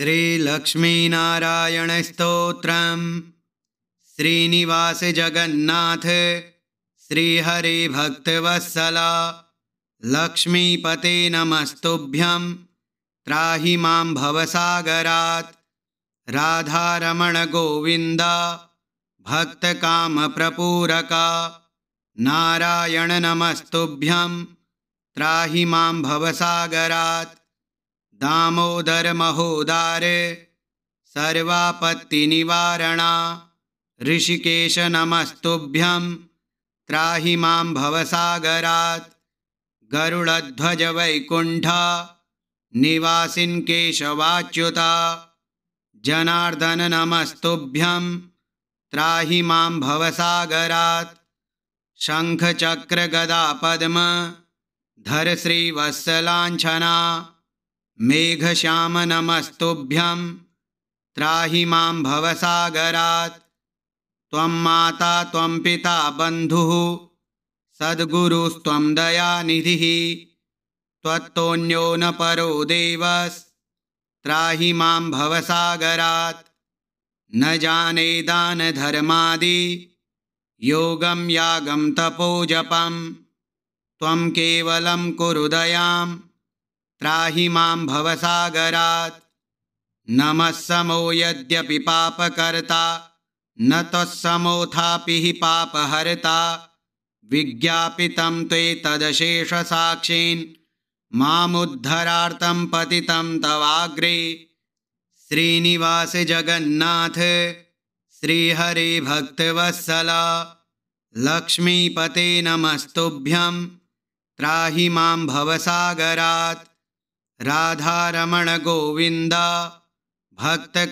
श्रीलक्ष्मीनारायणस्तोत्रम् श्रीनिवासजगन्नाथ श्रीहरिभक्तवत्सला लक्ष्मीपते नमस्तुभ्यं त्राहि मां भवसागरात् राधारमणगोविन्द भक्तकामप्रपूरका नारायण नमस्तुभ्यं त्राहि मां भवसागरात् दामोदरमहोदार सर्वापत्तिनिवारणा नमस्तुभ्यं त्राहि मां भवसागरात् गरुड्वज वैकुण्ठ निवासिन् केशवाच्युता जनार्दन नमस्तुभ्यं त्राहि मां भवसागरात् शङ्खचक्रगदापद्म धरश्रीवत्सलाञ्छना मेघश्यामनमस्तुभ्यं त्राहि मां भवसागरात् त्वं माता त्वं पिता बन्धुः सद्गुरुस्त्वं दयानिधिः त्वत्तोऽन्यो न परो देवस्त्राहि मां भवसागरात् न जानेदा न धर्मादि योगं यागं तपोजपं त्वं केवलं कुरु दयाम् त्राहि मां भवसागरात् नमः समो यद्यपि पापकर्ता न तस्समोथापि हि पापहर्ता विज्ञापितं त्वे तदशेषसाक्षीन् मामुद्धरार्तं पतितं तवाग्रे श्रीनिवासजगन्नाथ श्रीहरिभक्तवत्सला लक्ष्मीपते नमस्तुभ्यं त्राहि मां भवसागरात् राधारमण काम भक्तकामप्रपूरका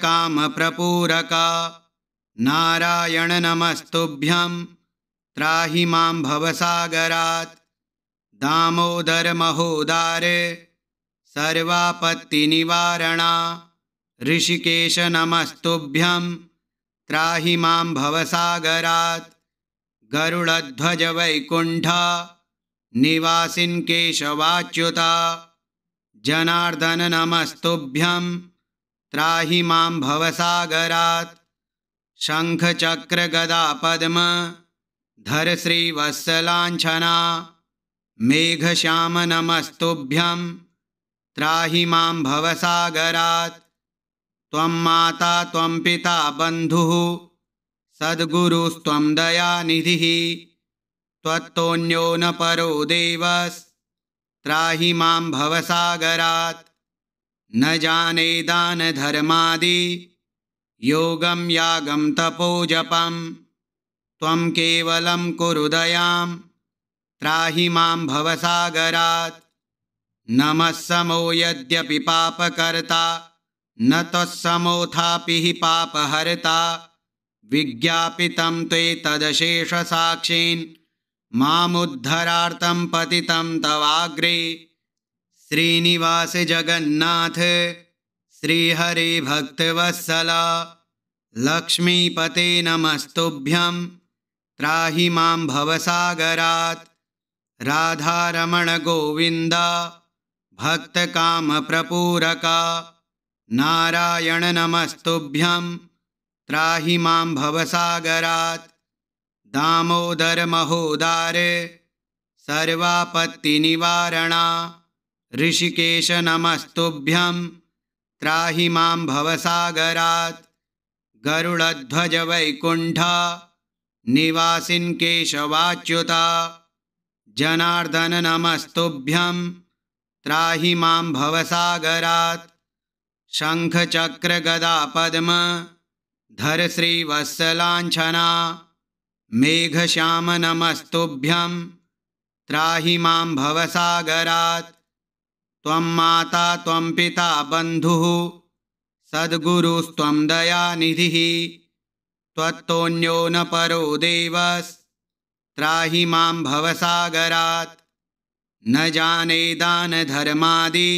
नारायण नमस्तुभ्यं त्राहि मां भवसागरात् निवारणा। सर्वापत्तिनिवारणा नमस्तुभ्यं त्राहि मां भवसागरात् गरुडध्वज वैकुण्ठा निवासिन् केशवाच्युता जनार्दन नमस्तुभ्यं त्राहि मां भवसागरात् शङ्खचक्रगदा पद्म धर श्रीवत्सलाञ्छना मेघश्याम नमस्तुभ्यं त्राहि मां भवसागरात् त्वं माता त्वं पिता बन्धुः सद्गुरुस्त्वं दयानिधिः त्वत्तोऽन्यो न परो देवस् त्राहि मां भवसागरात् न जाने दानधर्मादि योगं यागं तपो जपं त्वं केवलं कुरुदयां त्राहि मां भवसागरात् न यद्यपि पापकर्ता न त्वसमोऽथापि हि पापहर्ता विज्ञापितं त्वे तदशेषसाक्षीन् मामुद्धरार्थं पतितं तवाग्रे श्रीनिवास जगन्नाथ श्रीहरे भक्तवत्सल लक्ष्मीपते नमस्तुभ्यं त्राहि मां भवसागरात् राधारमणगोविन्द भक्तकामप्रपूरक नारायण नमस्तुभ्यं त्राहि मां भवसागरात् दामोदरमहोदार सर्वापत्तिनिवारणा ऋषिकेशनमस्तुभ्यं त्राहि मां भवसागरात् गरुड्वज निवासिन् केशवाच्युता जनार्दन नमस्तुभ्यं त्राहि मां भवसागरात् शङ्खचक्रगदापद्म धर श्रीवत्सलाञ्छना मेघश्याम नमस्तुभ्यं त्राहि मां भवसागरात् त्वं माता त्वं पिता बन्धुः सद्गुरुस्त्वं दयानिधिः त्वत्तोऽन्यो न परो देवस्त्राहि मां भवसागरात् न जाने दानधर्मादि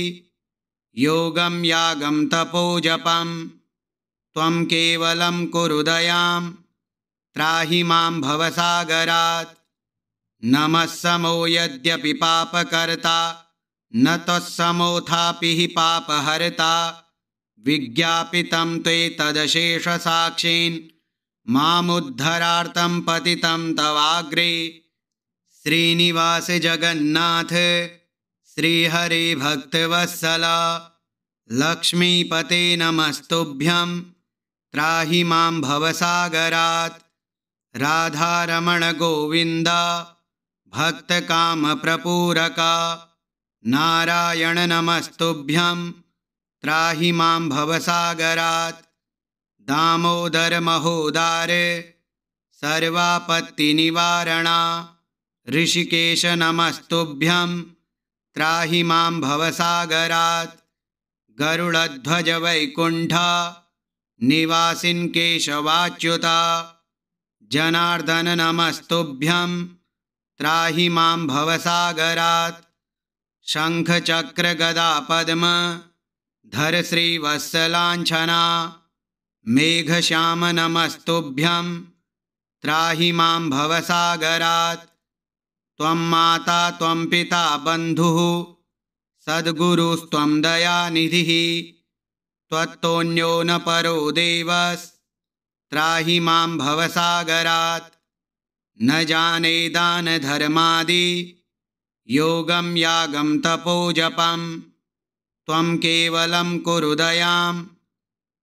योगं यागं तपो त्वं केवलं कुरु दयाम् त्राहि मां भवसागरात् नमः समो यद्यपि पापकर्ता न तत्समोऽथापि हि पापहर्ता विज्ञापितं त्वे तदशेषसाक्षीन् मामुद्धरार्थं पतितं तवाग्रे श्रीनिवासजगन्नाथ श्रीहरिभक्तवत्सल लक्ष्मीपते नमस्तुभ्यं त्राहि मां भवसागरात् राधारमण काम प्रपूरका नारायण नमस्तुभ्यं त्राहि मां भवसागरात् दामोदरमहोदारे सर्वापत्तिनिवारणा ऋषिकेशनमस्तुभ्यं त्राहि मां भवसागरात् गरुडध्वजवैकुण्ठा वैकुण्ठा निवासिन् केशवाच्युता जनार्दननमस्तुभ्यं नमस्तुभ्यं त्राहि मां भवसागरात् शङ्खचक्रगदापद्म धरश्रीवत्सलाञ्छना धर नमस्तुभ्यं त्राहि मां भवसागरात् त्वं माता त्वं पिता बन्धुः सद्गुरुस्त्वं दयानिधिः त्वत्तोऽन्यो न परो देवस् त्राहि मां भवसागरात् न जाने दानधर्मादि योगं यागं तपो जपं त्वं केवलं कुरुदयां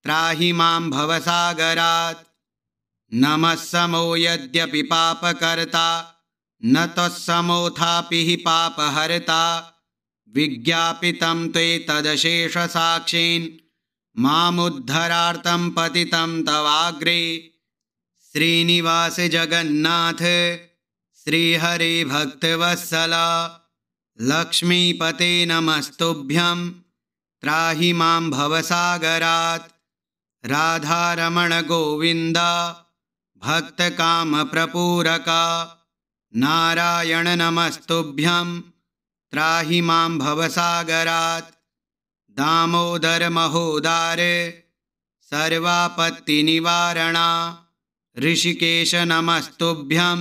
त्राहि मां भवसागरात् न यद्यपि पापकर्ता न तत्समोऽथापि हि पापहर्ता विज्ञापितं त्वे तदशेषसाक्षीन् मामुद्धरार्थं पतितं तवाग्रे श्रीनिवास जगन्नाथ श्रीहरि भक्तवत्सल लक्ष्मीपते नमस्तुभ्यं त्राहि मां भवसागरात् राधारमणगोविन्द भक्तकामप्रपूरक नारायण नमस्तुभ्यं त्राहि मां भवसागरात् दामोदरमहोदारे सर्वापत्तिनिवारणा ऋषिकेशनमस्तुभ्यं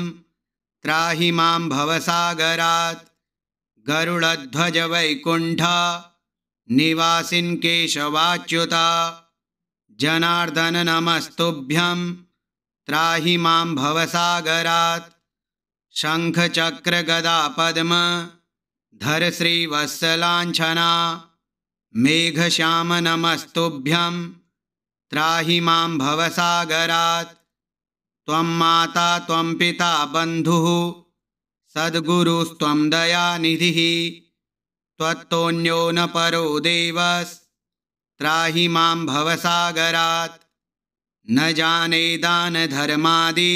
त्राहि मां भवसागरात् गरुड्वज वैकुण्ठ निवासिन् केशवाच्युता जनार्दन नमस्तुभ्यं त्राहि मां भवसागरात् शङ्खचक्रगदापद्म धर श्रीवत्सलाञ्छना मेघश्यामनमस्तुभ्यं त्राहि मां भवसागरात् त्वं माता त्वं पिता बन्धुः सद्गुरुस्त्वं दयानिधिः त्वत्तोऽन्यो न परो देवस्त्राहि मां भवसागरात् न जाने दानधर्मादि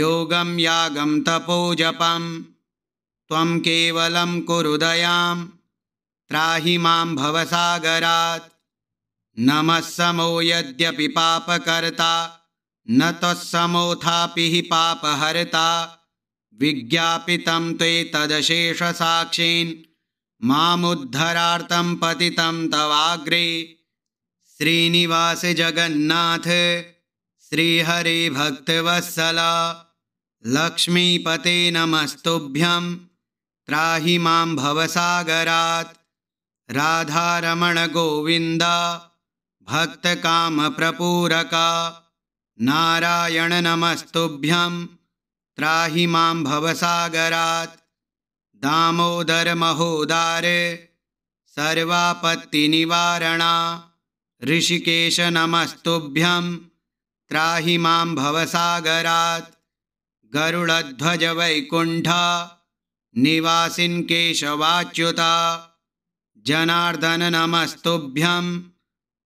योगं यागं तपोजपं त्वं केवलं कुरु त्राहि मां भवसागरात् नमः समो यद्यपि पापकर्ता न तस्समोथापि हि पापहर्ता विज्ञापितं त्वे तदशेषसाक्षीन् मामुद्धरार्तं पतितं तवाग्रे श्रीनिवासजगन्नाथ श्रीहरिभक्तवत्सला लक्ष्मीपते नमस्तुभ्यं त्राहि मां भवसागरात् राधारमण काम भक्तकामप्रपूरका नारायण नमस्तुभ्यं त्राहि मां भवसागरात् दामोदरमहोदारे सर्वापत्तिनिवारणा ऋषिकेशनमस्तुभ्यं त्राहि मां भवसागरात् गरुड्वज वैकुण्ठा निवासिन् केशवाच्युता जनार्दन नमस्तुभ्यं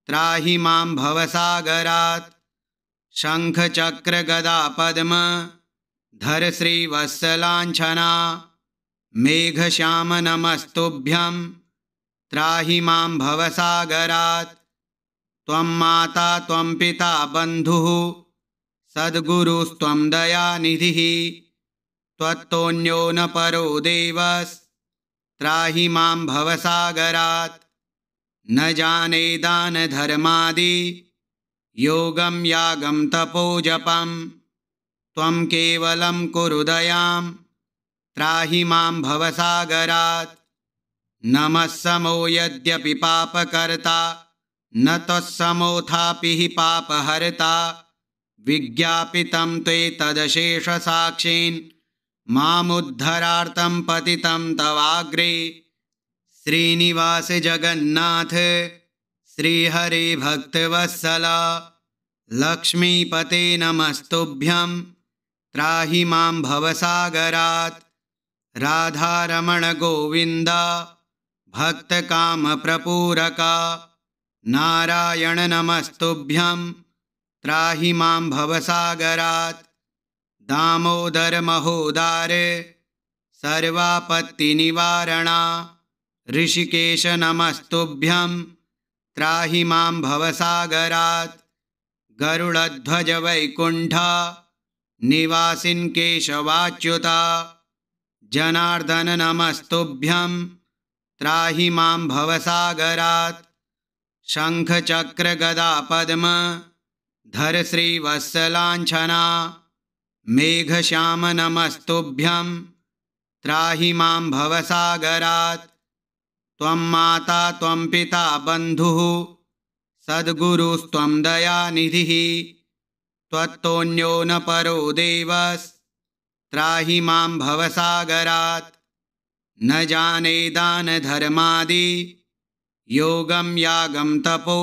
त्राहि मां भवसागरात् शङ्खचक्रगदा पद्म धर श्रीवत्सलाञ्छना मेघश्याम नमस्तुभ्यं त्राहि मां भवसागरात् त्वं माता त्वं पिता बन्धुः सद्गुरुस्त्वं दयानिधिः त्वत्तोऽन्यो न परो देवस् त्राहि मां भवसागरात् न जाने दानधर्मादि योगं यागं तपो जपं त्वं केवलं कुरुदयां त्राहि मां भवसागरात् नमः समो यद्यपि पापकर्ता न त्वसमोऽथापि हि पापहर्ता विज्ञापितं त्वे तदशेषसाक्षीन् मामुद्धरार्तं पतितं तवाग्रे श्रीनिवासजगन्नाथ श्रीहरिभक्तवत्सला लक्ष्मीपते नमस्तुभ्यं त्राहि मां भवसागरात् राधारमण गोविन्दा भक्तकामप्रपूरका नारायण नमस्तुभ्यं त्राहि मां भवसागरात् महोदारे सर्वापत्ति दामोदरमहोदारे सर्वापत्तिनिवारणा नमस्तुभ्यं त्राहि मां भवसागरात् गरुड्वज वैकुण्ठा निवासिन् केशवाच्युता जनार्दन नमस्तुभ्यं त्राहि मां भवसागरात् शङ्खचक्रगदापद्म धरश्रीवत्सलाञ्छना मेघश्याम नमस्तुभ्यं त्राहि मां भवसागरात् त्वं माता त्वं पिता बन्धुः सद्गुरुस्त्वं दयानिधिः त्वत्तोऽन्यो न परो देवस्त्राहि मां भवसागरात् न जाने दानधर्मादि योगं यागं तपो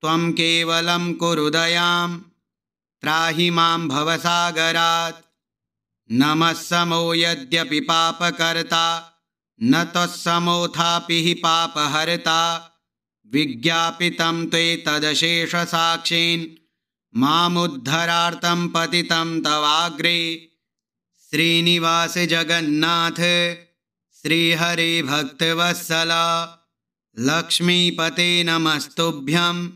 त्वं केवलं कुरु दयाम् त्राहि मां भवसागरात् नमः समो यद्यपि पापकर्ता न तत्समोऽथापि हि पापहर्ता विज्ञापितं ते तदशेषसाक्षीन् मामुद्धरार्थं पतितं तवाग्रे श्रीनिवासजगन्नाथ श्रीहरिभक्तवत्सल लक्ष्मीपते नमस्तुभ्यं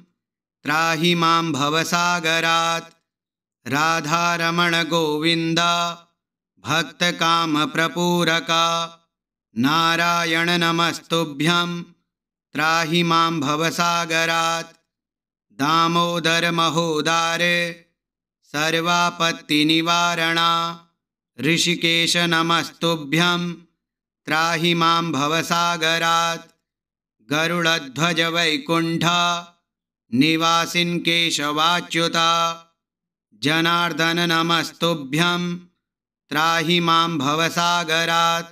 त्राहि मां भवसागरात् राधारमण काम प्रपूरका नारायण नमस्तुभ्यं त्राहि मां भवसागरात् दामोदरमहोदारे सर्वापत्तिनिवारणा नमस्तुभ्यं त्राहि मां भवसागरात् गरुड्वज वैकुण्ठा निवासिन् केशवाच्युता जनार्दन नमस्तुभ्यं त्राहि मां भवसागरात्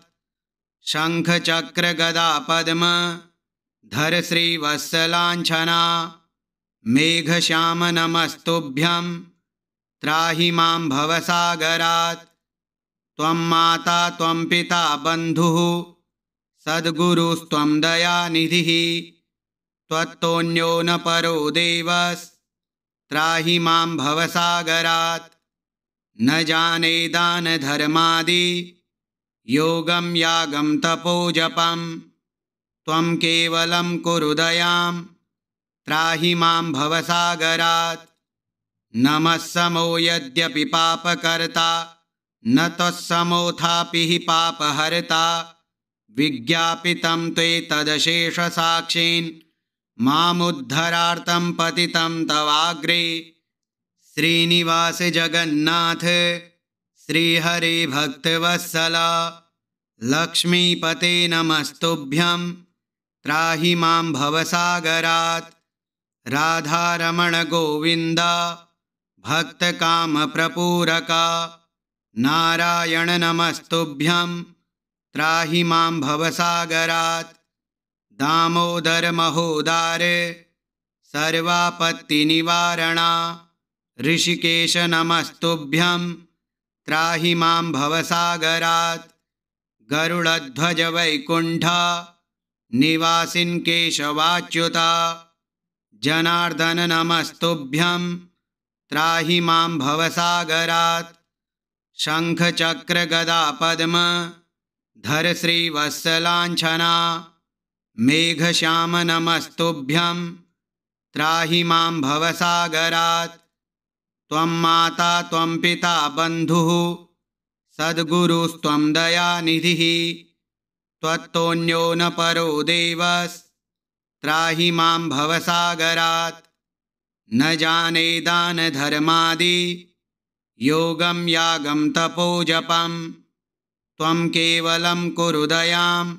शङ्खचक्रगदा पद्म धर श्रीवत्सलाञ्छना मेघश्याम नमस्तुभ्यं त्राहि मां भवसागरात् त्वं माता त्वं पिता बन्धुः सद्गुरुस्त्वं दयानिधिः त्वत्तोऽन्यो न परो देवस् त्राहि मां भवसागरात् न जाने दानधर्मादि योगं यागं तपो जपं त्वं केवलं कुरुदयां त्राहि मां भवसागरात् न यद्यपि पापकर्ता न तत्समोऽथापि हि पापहर्ता विज्ञापितं त्वे तदशेषसाक्षीन् मामुद्धरार्थं पतितं तवाग्रे श्रीनिवास जगन्नाथ श्रीहरे भक्तवत्सल लक्ष्मीपते नमस्तुभ्यं त्राहि मां भवसागरात् राधारमणगोविन्द भक्तकामप्रपूरक नारायण नमस्तुभ्यं त्राहि मां भवसागरात् दामोदरमहोदार सर्वापत्तिनिवारणा ऋषिकेशनमस्तुभ्यं त्राहि मां भवसागरात् गरुड्वज वैकुण्ठ निवासिन् केशवाच्युता जनार्दन नमस्तुभ्यं त्राहि मां भवसागरात् शङ्खचक्रगदापद्म धर श्रीवत्सलाञ्छना मेघश्यामनमस्तुभ्यं त्राहि मां भवसागरात् त्वं माता त्वं पिता बन्धुः सद्गुरुस्त्वं दयानिधिः त्वत्तोऽन्यो न परो देवस्त्राहि मां भवसागरात् न जाने दानधर्मादि योगं यागं तपोजपं त्वं केवलं कुरु दयाम्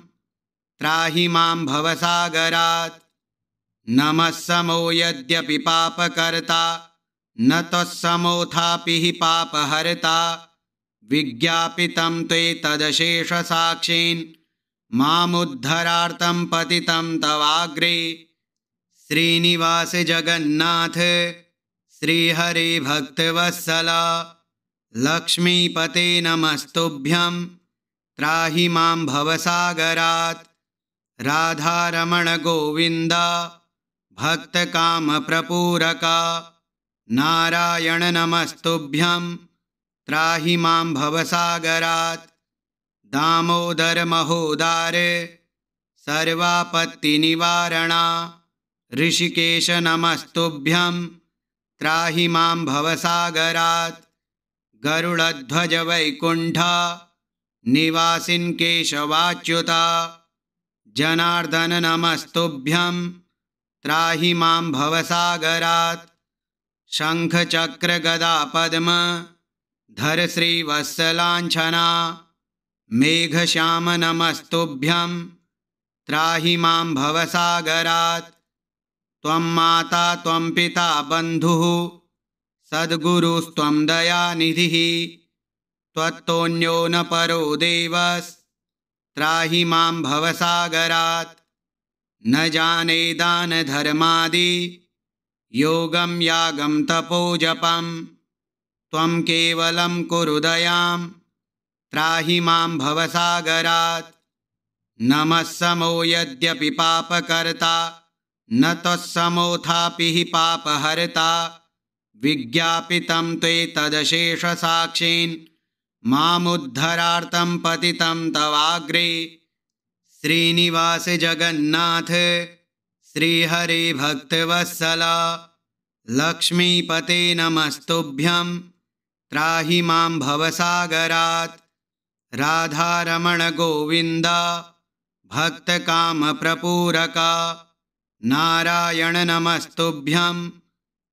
त्राहि मां भवसागरात् नमः समो यद्यपि पापकर्ता न तस्समोऽथापि हि पापहर्ता विज्ञापितं त्वे तदशेषसाक्षीन् मामुद्धरार्तं पतितं तवाग्रे श्रीनिवासजगन्नाथ श्रीहरिभक्तवत्सला लक्ष्मीपते नमस्तुभ्यं त्राहि मां भवसागरात् राधारमण प्रपूरका भक्तकामप्रपूरका नारायणनमस्तुभ्यं त्राहि मां भवसागरात् दामोदरमहोदारे सर्वापत्तिनिवारणा ऋषिकेशनमस्तुभ्यं त्राहि मां भवसागरात् गरुड्वज वैकुण्ठा निवासिन् केशवाच्युता जनार्दन नमस्तुभ्यं त्राहि मां भवसागरात् शङ्खचक्रगदा पद्म धर श्रीवत्सलाञ्छना मेघश्याम नमस्तुभ्यं त्राहि मां भवसागरात् त्वं माता त्वं पिता बन्धुः सद्गुरुस्त्वं दयानिधिः त्वत्तोऽन्यो न परो देवस् त्राहि मां भवसागरात् न जाने दानधर्मादि योगं यागं तपो त्वं केवलं कुरुदयां त्राहि मां भवसागरात् नमः समो यद्यपि पापकर्ता न त्वसमोऽथापि हि पापहर्ता विज्ञापितं त्वे तदशेषसाक्षीन् मामुद्धरार्तं पतितं तवाग्रे श्रीनिवासजगन्नाथ श्रीहरिभक्तवत्सला लक्ष्मीपते नमस्तुभ्यं त्राहि मां भवसागरात् राधारमण गोविन्दा भक्तकामप्रपूरका नारायण नमस्तुभ्यं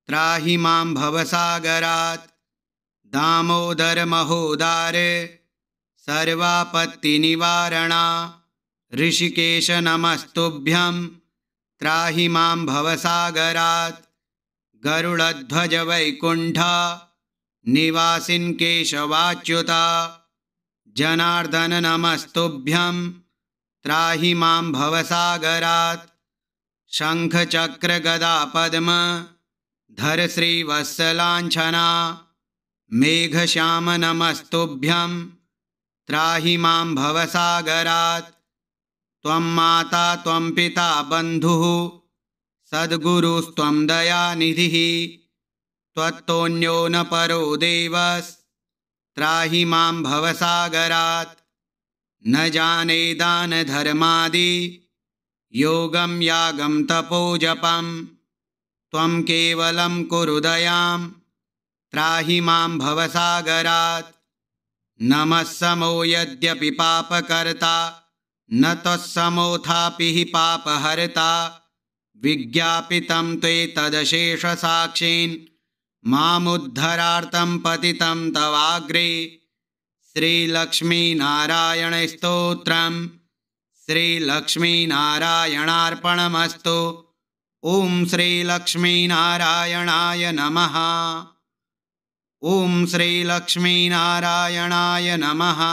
त्राहि मां भवसागरात् दामोदरमहोदारे सर्वापत्तिनिवारणा ऋषिकेशनमस्तुभ्यं त्राहि मां भवसागरात् गरुड्वज वैकुण्ठा निवासिन् केशवाच्युता जनार्दन नमस्तुभ्यं त्राहि मां भवसागरात् शङ्खचक्रगदापद्म धर श्रीवत्सलाञ्छना मेघश्याम नमस्तुभ्यं त्राहि मां भवसागरात् त्वं माता त्वं पिता बन्धुः सद्गुरुस्त्वं दयानिधिः त्वत्तोऽन्यो न परो देवस्त्राहि मां भवसागरात् न जाने दानधर्मादि योगं यागं तपो त्वं केवलं कुरु दयाम् त्राहि मां भवसागरात् नमः समो यद्यपि पापकर्ता न तत्समोऽथापि हि पापहर्ता विज्ञापितं त्वे तदशेषसाक्षीन् मामुद्धरार्थं पतितं तवाग्रे श्रीलक्ष्मीनारायणस्तोत्रं श्रीलक्ष्मीनारायणार्पणमस्तु ॐ श्रीलक्ष्मीनारायणाय नमः ॐ श्रीलक्ष्मीनारायणाय नमः